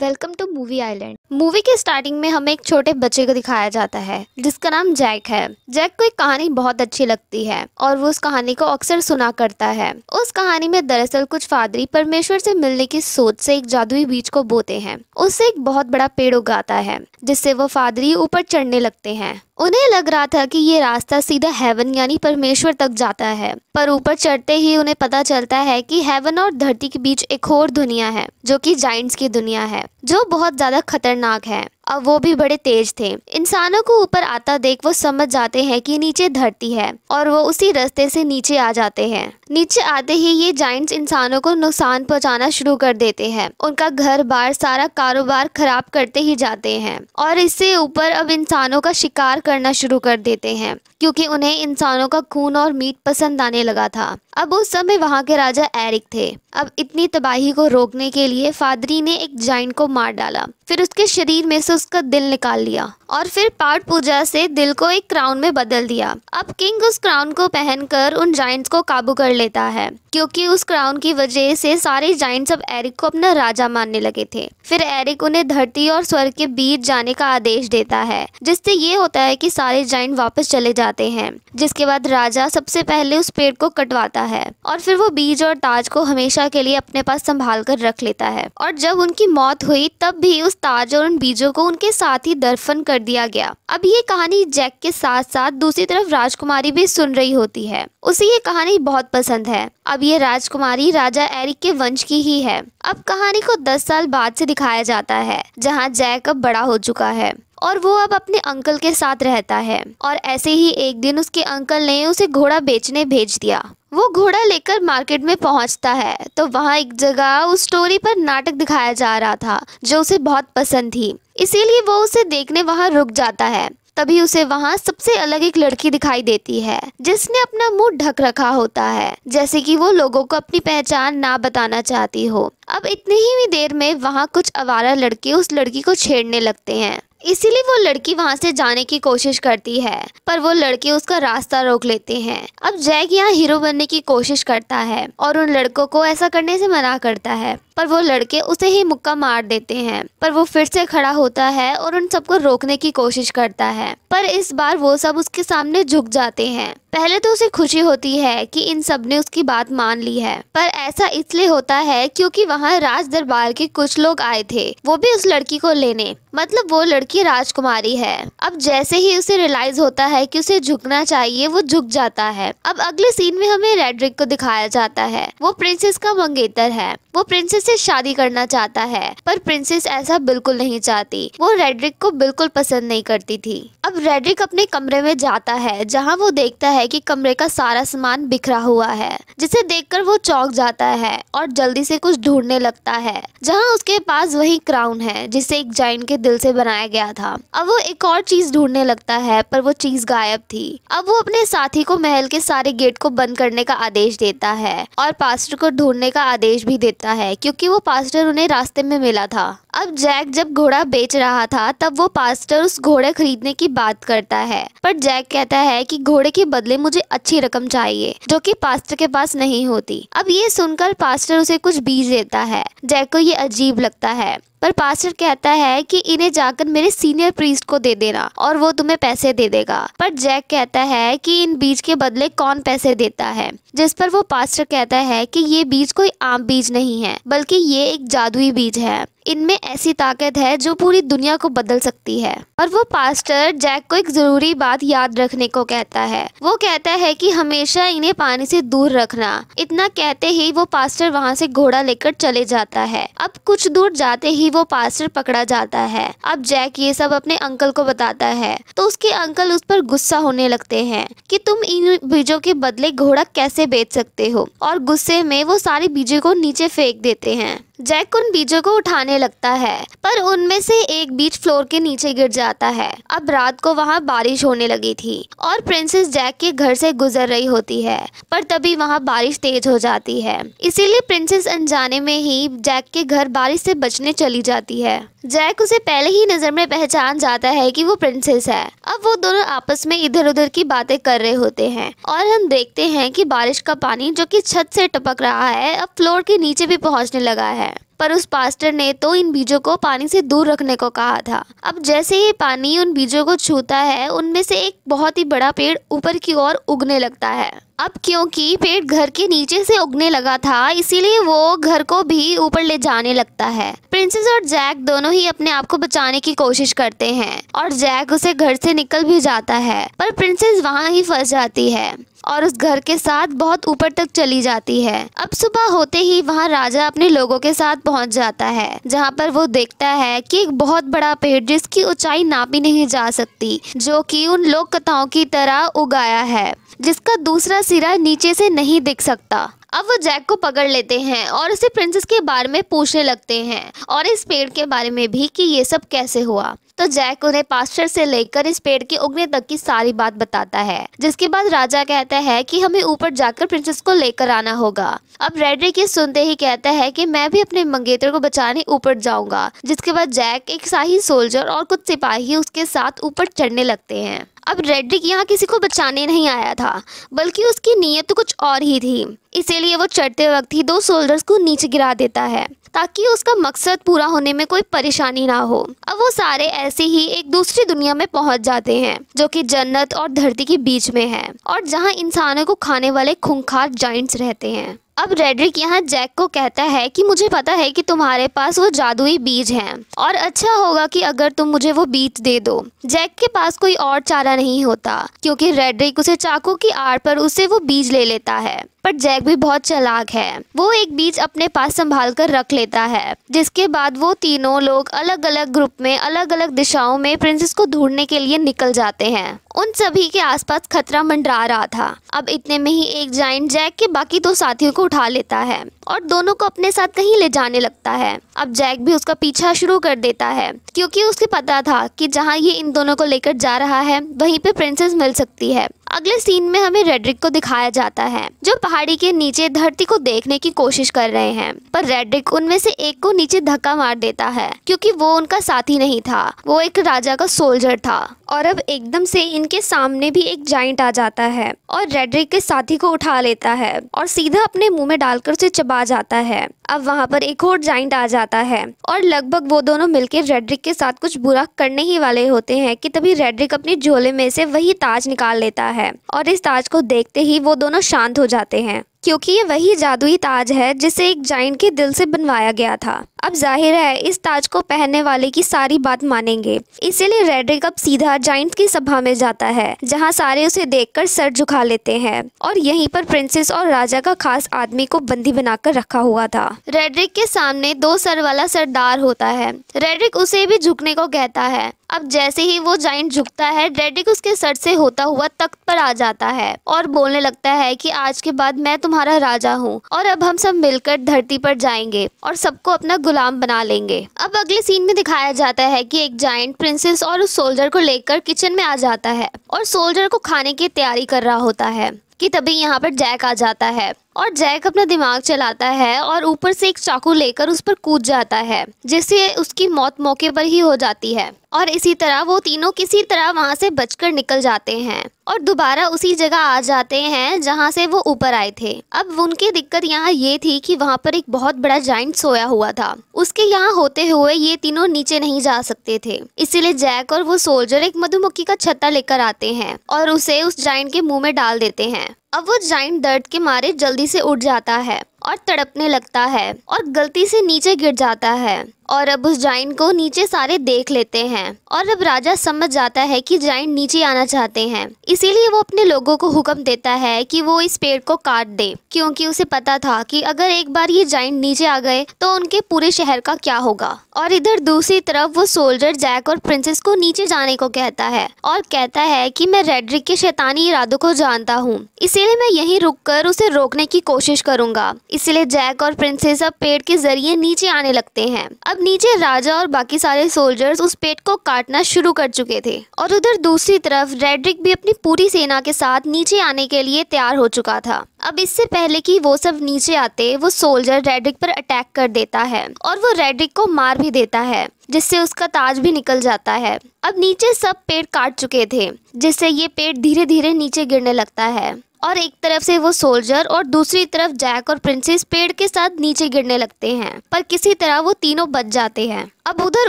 welcome to movie island movie के starting में हमें एक छोटे बच्चे को दिखाया जाता है जिसका नाम जैक है जैक को एक कहानी बहुत अच्छी लगती है और वो उस कहानी को अक्सर सुना करता है उस कहानी में दरअसल कुछ फादरी परमेश्वर से मिलने की सोच से एक जादुई बीज को बोते हैं उससे एक बहुत बड़ा पेड़ उगाता है जिससे वो फादरी ऊपर चढ़ने लगते हैं उन्हें लग रहा था कि ये रास्ता सीधा हेवन यानी परमेश्वर तक जाता है पर ऊपर चढ़ते ही उन्हें पता चलता है कि हेवन और धरती के बीच एक और दुनिया है जो कि जाइंट्स की दुनिया है जो बहुत ज़्यादा खतरनाक है और वो भी बड़े तेज थे इंसानों को ऊपर आता देख वो समझ जाते हैं कि नीचे धरती है और वो उसी रास्ते से नीचे आ जाते हैं नीचे आते ही ये जाइंट्स इंसानों को नुकसान पहुंचाना शुरू कर देते हैं उनका घर बार सारा कारोबार खराब करते ही जाते हैं और इससे ऊपर अब इंसानों का शिकार करना शुरू कर देते हैं क्योंकि उन्हें इंसानों का खून और मीट पसंद आने लगा था अब उस समय वहाँ के राजा एरिक थे अब इतनी तबाही को रोकने के लिए फादरी ने एक जाइंट को मार डाला फिर उसके शरीर में से उसका दिल निकाल लिया और फिर पाठ पूजा से दिल को एक क्राउन में बदल दिया अब किंग उस क्राउन को पहनकर उन जाइंट्स को काबू कर लेता है क्योंकि उस क्राउन की वजह से सारे जाइंट्स अब एरिक को अपना राजा मानने लगे थे फिर एरिक उन्हें धरती और स्वर्ग के बीच जाने का आदेश देता है जिससे ये होता है कि सारे जाइंट वापस चले जाते जाते हैं जिसके बाद राजा सबसे पहले उस पेड़ को कटवाता है और फिर वो बीज और ताज को हमेशा के लिए अपने पास संभाल कर रख लेता है और जब उनकी मौत हुई तब भी उस ताज और उन बीजों को उनके साथ ही दर्फन कर दिया गया अब ये कहानी जैक के साथ साथ दूसरी तरफ राजकुमारी भी सुन रही होती है उसे ये कहानी बहुत पसंद है अब ये राजकुमारी राजा एरिक के वंश की ही है अब कहानी को दस साल बाद से दिखाया जाता है जहाँ जैक अब बड़ा हो चुका है और वो अब अपने अंकल के साथ रहता है और ऐसे ही एक दिन उसके अंकल ने उसे घोड़ा बेचने भेज दिया वो घोड़ा लेकर मार्केट में पहुंचता है तो वहाँ एक जगह उस स्टोरी पर नाटक दिखाया जा रहा था जो उसे बहुत पसंद थी इसीलिए वो उसे देखने वहाँ रुक जाता है तभी उसे वहाँ सबसे अलग एक लड़की दिखाई देती है जिसने अपना मुंह ढक रखा होता है जैसे कि वो लोगों को अपनी पहचान ना बताना चाहती हो अब इतनी ही देर में वहाँ कुछ आवारा लड़के उस लड़की को छेड़ने लगते हैं इसीलिए वो लड़की वहाँ से जाने की कोशिश करती है पर वो लड़के उसका रास्ता रोक लेते हैं अब जैक यहाँ हीरो बनने की कोशिश करता है और उन लड़कों को ऐसा करने से मना करता है पर वो लड़के उसे ही मुक्का मार देते हैं पर वो फिर से खड़ा होता है और उन सबको रोकने की कोशिश करता है पर इस बार वो सब उसके सामने झुक जाते हैं पहले तो उसे खुशी होती है कि इन सब ने उसकी बात मान ली है पर ऐसा इसलिए होता है क्योंकि वहाँ राज दरबार के कुछ लोग आए थे वो भी उस लड़की को लेने मतलब वो लड़की राजकुमारी है अब जैसे ही उसे रियलाइज होता है कि उसे झुकना चाहिए वो झुक जाता है अब अगले सीन में हमें रेडरिक को दिखाया जाता है वो प्रिंसेस का मंगेतर है वो प्रिंसेस से शादी करना चाहता है पर प्रिंसेस ऐसा बिल्कुल नहीं चाहती वो रेडरिक को बिल्कुल पसंद नहीं करती थी अब रेडरिक अपने कमरे में जाता है जहाँ वो देखता है कि कमरे का सारा सामान बिखरा हुआ है जिसे देखकर वो चौक जाता है और जल्दी से कुछ ढूंढने लगता है जहाँ उसके पास वही क्राउन है जिसे एक जाइन के दिल से बनाया गया था अब वो एक और चीज ढूंढने लगता है पर वो चीज गायब थी अब वो अपने साथी को महल के सारे गेट को बंद करने का आदेश देता है और पास्टर को ढूंढने का आदेश भी देता है क्योंकि वो पास्टर उन्हें रास्ते में मिला था अब जैक जब घोड़ा बेच रहा था तब वो पास्टर उस घोड़े खरीदने की बात करता है पर जैक कहता है कि घोड़े के बदले मुझे अच्छी रकम चाहिए जो कि पास्टर के पास नहीं होती अब ये सुनकर पास्टर उसे कुछ बीज देता है जैक को ये अजीब लगता है पर पास्टर कहता है कि इन्हें जाकर मेरे सीनियर प्रीस्ट को दे देना और वो तुम्हें पैसे दे देगा पर जैक कहता है कि इन बीज के बदले कौन पैसे देता है जिस पर वो पास्टर कहता है कि ये बीज कोई आम बीज नहीं है बल्कि ये एक जादुई बीज है इनमें ऐसी ताकत है जो पूरी दुनिया को बदल सकती है और वो पास्टर जैक को एक जरूरी बात याद रखने को कहता है वो कहता है कि हमेशा इन्हें पानी से दूर रखना इतना कहते ही वो पास्टर वहाँ से घोड़ा लेकर चले जाता है अब कुछ दूर जाते ही ही वो पास्टर पकड़ा जाता है अब जैक ये सब अपने अंकल को बताता है तो उसके अंकल उस पर गुस्सा होने लगते हैं कि तुम इन बीजों के बदले घोड़ा कैसे बेच सकते हो और गुस्से में वो सारे बीजों को नीचे फेंक देते हैं जैक उन बीजों को उठाने लगता है पर उनमें से एक बीज फ्लोर के नीचे गिर जाता है अब रात को वहाँ बारिश होने लगी थी और प्रिंसेस जैक के घर से गुजर रही होती है पर तभी वहाँ बारिश तेज हो जाती है इसीलिए प्रिंसेस अनजाने में ही जैक के घर बारिश से बचने चली जाती है जैक उसे पहले ही नजर में पहचान जाता है कि वो प्रिंसेस है अब वो दोनों आपस में इधर उधर की बातें कर रहे होते हैं और हम देखते हैं कि बारिश का पानी जो कि छत से टपक रहा है अब फ्लोर के नीचे भी पहुंचने लगा है पर उस पास्टर ने तो इन बीजों को पानी से दूर रखने को कहा था अब जैसे ही पानी उन बीजों को छूता है उनमें से एक बहुत ही बड़ा पेड़ ऊपर की ओर उगने लगता है अब क्योंकि पेड़ घर के नीचे से उगने लगा था इसीलिए वो घर को भी ऊपर ले जाने लगता है प्रिंसेस और जैक दोनों ही अपने आप को बचाने की कोशिश करते हैं और जैक उसे घर से निकल भी जाता है पर प्रिंसेस वहाँ ही फंस जाती है और उस घर के साथ बहुत ऊपर तक चली जाती है अब सुबह होते ही वहाँ राजा अपने लोगों के साथ पहुँच जाता है जहाँ पर वो देखता है कि एक बहुत बड़ा पेड़ जिसकी ऊंचाई नापी नहीं जा सकती जो कि उन लोक कथाओं की तरह उगाया है जिसका दूसरा सिरा नीचे से नहीं दिख सकता अब वो जैक को पकड़ लेते हैं और उसे प्रिंसेस के बारे में पूछने लगते हैं और इस पेड़ के बारे में भी कि ये सब कैसे हुआ तो जैक उन्हें पास्टर से लेकर इस पेड़ के उगने तक की सारी बात बताता है जिसके बाद राजा कहता है कि हमें ऊपर जाकर प्रिंसेस को लेकर आना होगा अब रेडरिक ये सुनते ही कहता है कि मैं भी अपने मंगेतर को बचाने ऊपर जाऊंगा जिसके बाद जैक एक शाही सोल्जर और कुछ सिपाही उसके साथ ऊपर चढ़ने लगते हैं अब रेडरिक यहाँ किसी को बचाने नहीं आया था बल्कि उसकी नीयत तो कुछ और ही थी इसीलिए वो चढ़ते वक्त ही दो सोल्जर्स को नीचे गिरा देता है ताकि उसका मकसद पूरा होने में कोई परेशानी ना हो अब वो सारे ऐसे ही एक दूसरी दुनिया में पहुंच जाते हैं जो कि जन्नत और धरती के बीच में है और जहां इंसानों को खाने वाले खूंखार जाइंट्स रहते हैं अब रेडरिक यहाँ जैक को कहता है कि मुझे पता है कि तुम्हारे पास वो जादुई बीज हैं और अच्छा होगा कि अगर तुम मुझे वो बीज दे दो जैक के पास कोई और चारा नहीं होता क्योंकि रेडरिक उसे चाकू की आड़ पर उसे वो बीज ले लेता है पर जैक भी बहुत चलाक है वो एक बीज अपने पास संभाल कर रख लेता है जिसके बाद वो तीनों लोग अलग अलग ग्रुप में अलग अलग दिशाओं में प्रिंसेस को ढूंढने के लिए निकल जाते हैं उन सभी के आसपास खतरा मंडरा रहा था अब इतने में ही एक जाइंट जैक के बाकी दो साथियों को उठा लेता है और दोनों को अपने साथ कहीं ले जाने लगता है अब जैक भी उसका पीछा शुरू कर देता है क्योंकि उसे पता था कि जहाँ ये इन दोनों को लेकर जा रहा है वहीं पे प्रिंसेस मिल सकती है अगले सीन में हमें रेडरिक को दिखाया जाता है जो पहाड़ी के नीचे धरती को देखने की कोशिश कर रहे हैं पर रेडरिक उनमें से एक को नीचे धक्का मार देता है क्योंकि वो उनका साथी नहीं था वो एक राजा का सोल्जर था और अब एकदम से इनके सामने भी एक जाइंट आ जाता है और रेडरिक के साथी को उठा लेता है और सीधा अपने मुंह में डालकर उसे चबा जाता है अब वहाँ पर एक और जाइंट आ जाता है और लगभग वो दोनों मिलकर रेडरिक के साथ कुछ बुरा करने ही वाले होते हैं कि तभी रेडरिक अपने झोले में से वही ताज निकाल लेता है और इस ताज को देखते ही वो दोनों शांत हो जाते हैं क्योंकि ये वही जादुई ताज है जिसे एक जाइंट के दिल से बनवाया गया था अब जाहिर है इस ताज को पहनने वाले की सारी बात मानेंगे इसीलिए रेडरिक अब सीधा जाइंट की सभा में जाता है जहां सारे उसे देखकर सर झुका लेते हैं और यहीं पर प्रिंसेस और राजा का खास आदमी को बंदी बनाकर रखा हुआ था रेडरिक के सामने दो सर वाला सरदार होता है रेडरिक उसे भी झुकने को कहता है अब जैसे ही वो जाइंट झुकता है रेडरिक उसके सर से होता हुआ तख्त पर आ जाता है और बोलने लगता है की आज के बाद मैं तुम्हारा राजा हूँ और अब हम सब मिलकर धरती पर जाएंगे और सबको अपना गुलाम बना लेंगे अब अगले सीन में दिखाया जाता है कि एक जाइंट प्रिंसेस और उस सोल्जर को लेकर किचन में आ जाता है और सोल्जर को खाने की तैयारी कर रहा होता है कि तभी यहाँ पर जैक आ जाता है और जैक अपना दिमाग चलाता है और ऊपर से एक चाकू लेकर उस पर कूद जाता है जिससे उसकी मौत मौके पर ही हो जाती है और इसी तरह वो तीनों किसी तरह वहाँ से बचकर निकल जाते हैं और दोबारा उसी जगह आ जाते हैं जहाँ से वो ऊपर आए थे अब उनकी दिक्कत यहाँ ये थी कि वहाँ पर एक बहुत बड़ा जाइंट सोया हुआ था उसके यहाँ होते हुए ये तीनों नीचे नहीं जा सकते थे इसीलिए जैक और वो सोल्जर एक मधुमक्खी का छत्ता लेकर आते हैं और उसे उस जाइंट के मुंह में डाल देते हैं अब वो जाइंट दर्द के मारे जल्दी से उठ जाता है और तड़पने लगता है और गलती से नीचे गिर जाता है और अब उस जाइंट को नीचे सारे देख लेते हैं और अब राजा समझ जाता है कि जाइंट नीचे आना चाहते हैं इसीलिए वो अपने लोगों को हुक्म देता है कि वो इस पेड़ को काट दे क्योंकि उसे पता था कि अगर एक बार ये जाइन नीचे आ गए तो उनके पूरे शहर का क्या होगा और इधर दूसरी तरफ वो सोल्जर जैक और प्रिंसेस को नीचे जाने को कहता है और कहता है की मैं रेडरिक के शैतानी इरादों को जानता हूँ इसीलिए मैं रुक कर उसे रोकने की कोशिश करूंगा इसलिए जैक और प्रिंसेस अब पेड़ के जरिए नीचे आने लगते हैं अब नीचे राजा और बाकी सारे सोल्जर्स उस पेट को काटना शुरू कर चुके थे और उधर दूसरी तरफ रेड्रिक भी अपनी पूरी सेना के साथ नीचे आने के लिए तैयार हो चुका था अब इससे पहले कि वो सब नीचे आते वो सोल्जर रेड्रिक पर अटैक कर देता है और वो रेड्रिक को मार भी देता है जिससे उसका ताज भी निकल जाता है अब नीचे सब पेड़ काट चुके थे जिससे ये पेड़ धीरे धीरे नीचे गिरने लगता है और एक तरफ से वो सोल्जर और दूसरी तरफ जैक और प्रिंसेस पेड़ के साथ नीचे गिरने लगते हैं पर किसी तरह वो तीनों बच जाते हैं अब उधर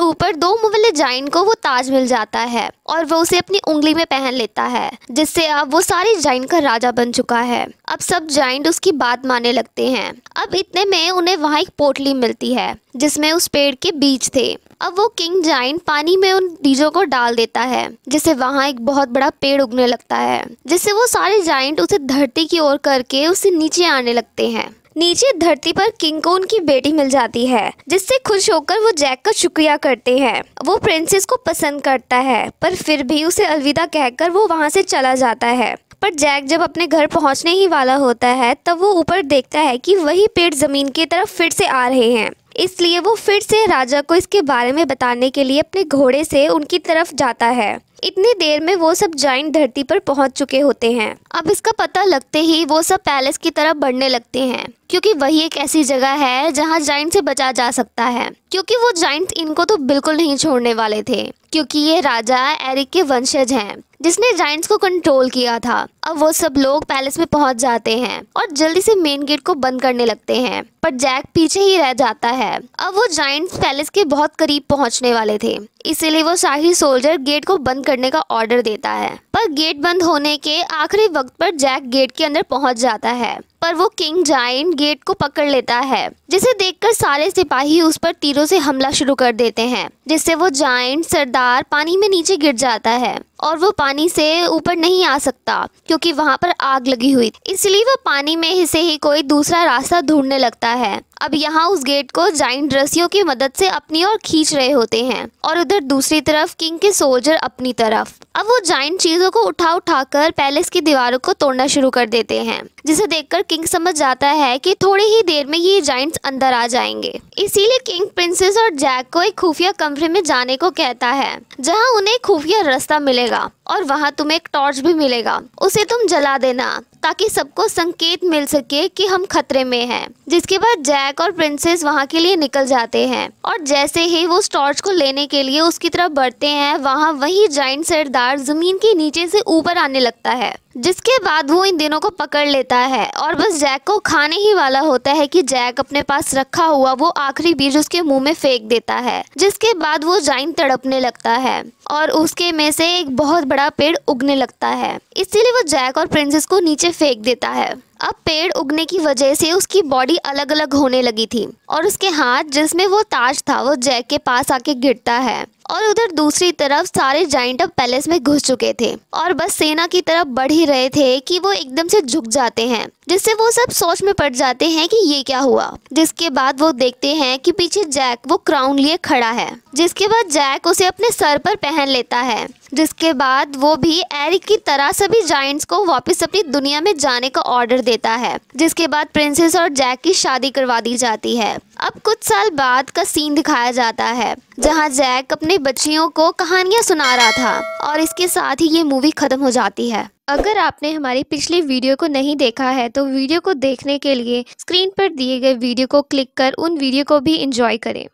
ऊपर दो मुगल जाइन को वो ताज मिल जाता है और वो उसे अपनी उंगली में पहन लेता है जिससे अब वो सारे जाइन का राजा बन चुका है अब सब जाइंट उसकी बात मानने लगते हैं अब इतने में उन्हें वहाँ एक पोटली मिलती है जिसमें उस पेड़ के बीज थे अब वो किंग जाइंट पानी में उन बीजों को डाल देता है जिससे वहाँ एक बहुत बड़ा पेड़ उगने लगता है जिससे वो सारे जाइंट उसे धरती की ओर करके उसे नीचे आने लगते हैं नीचे धरती पर किंग को उनकी बेटी मिल जाती है जिससे खुश होकर वो जैक का शुक्रिया करते हैं वो प्रिंसेस को पसंद करता है पर फिर भी उसे अलविदा कहकर वो वहाँ से चला जाता है पर जैक जब अपने घर पहुँचने ही वाला होता है तब वो ऊपर देखता है कि वही पेड़ जमीन की तरफ फिर से आ रहे हैं इसलिए वो फिर से राजा को इसके बारे में बताने के लिए अपने घोड़े से उनकी तरफ जाता है इतनी देर में वो सब जॉइंट धरती पर पहुंच चुके होते हैं अब इसका पता लगते ही वो सब पैलेस की तरफ बढ़ने लगते हैं क्योंकि वही एक ऐसी जगह है जहाँ जाइंट से बचा जा सकता है क्योंकि वो जाइंट इनको तो बिल्कुल नहीं छोड़ने वाले थे क्योंकि ये राजा एरिक के वंशज हैं जिसने जाइंट्स को कंट्रोल किया था अब वो सब लोग पैलेस में पहुंच जाते हैं और जल्दी से मेन गेट को बंद करने लगते हैं पर जैक पीछे ही रह जाता है अब वो जाइंट्स पैलेस के बहुत करीब पहुंचने वाले थे इसीलिए वो शाही सोल्जर गेट को बंद करने का ऑर्डर देता है पर गेट बंद होने के आखिरी वक्त पर जैक गेट के अंदर पहुंच जाता है पर वो किंग जाइंट गेट को पकड़ लेता है जिसे देखकर सारे सिपाही उस पर तीरों से हमला शुरू कर देते हैं जिससे वो जाइंट सरदार पानी में नीचे गिर जाता है और वो पानी से ऊपर नहीं आ सकता क्योंकि वहाँ पर आग लगी हुई इसलिए वो पानी में से ही कोई दूसरा रास्ता ढूंढने लगता है अब यहाँ उस गेट को जाइंट रस्सियों की मदद से अपनी ओर खींच रहे होते हैं और उधर दूसरी तरफ किंग के सोल्जर अपनी तरफ अब वो जाइंट चीजों को उठा उठा कर पैलेस की दीवारों को तोड़ना शुरू कर देते हैं जिसे देखकर किंग समझ जाता है कि थोड़ी ही देर में ये जाइंट्स अंदर आ जाएंगे इसीलिए किंग प्रिंसेस और जैक को एक खुफिया कमरे में जाने को कहता है जहाँ उन्हें खुफिया रास्ता मिलेगा और वहाँ तुम्हें एक टॉर्च भी मिलेगा उसे तुम जला देना ताकि सबको संकेत मिल सके कि हम खतरे में हैं जिसके बाद जैक और प्रिंसेस वहाँ के लिए निकल जाते हैं और जैसे ही वो टॉर्च को लेने के लिए उसकी तरफ बढ़ते हैं वहाँ वही जाइंट सरदार जमीन के नीचे से ऊपर आने लगता है जिसके बाद वो इन दिनों को पकड़ लेता है और बस जैक को खाने ही वाला होता है कि जैक अपने पास रखा हुआ वो आखिरी बीज उसके मुंह में फेंक देता है जिसके बाद वो जाइन तड़पने लगता है और उसके में से एक बहुत बड़ा पेड़ उगने लगता है इसीलिए वो जैक और प्रिंसेस को नीचे फेंक देता है अब पेड़ उगने की वजह से उसकी बॉडी अलग अलग होने लगी थी और उसके हाथ जिसमें वो ताज था वो जैक के पास आके गिरता है और उधर दूसरी तरफ सारे जाइंट अब पैलेस में घुस चुके थे और बस सेना की तरफ बढ़ ही रहे थे कि वो एकदम से झुक जाते हैं जिससे वो सब सोच में पड़ जाते हैं कि ये क्या हुआ जिसके बाद वो देखते हैं कि पीछे जैक वो क्राउन लिए खड़ा है जिसके बाद जैक उसे अपने सर पर पहन लेता है जिसके बाद वो भी एरिक की तरह सभी जॉइंट्स को वापस अपनी दुनिया में जाने का ऑर्डर देता है जिसके बाद प्रिंसेस और जैक की शादी करवा दी जाती है अब कुछ साल बाद का सीन दिखाया जाता है जहाँ जैक अपने बच्चियों को कहानियाँ सुना रहा था और इसके साथ ही ये मूवी खत्म हो जाती है अगर आपने हमारी पिछली वीडियो को नहीं देखा है तो वीडियो को देखने के लिए स्क्रीन पर दिए गए वीडियो को क्लिक कर उन वीडियो को भी इंजॉय करें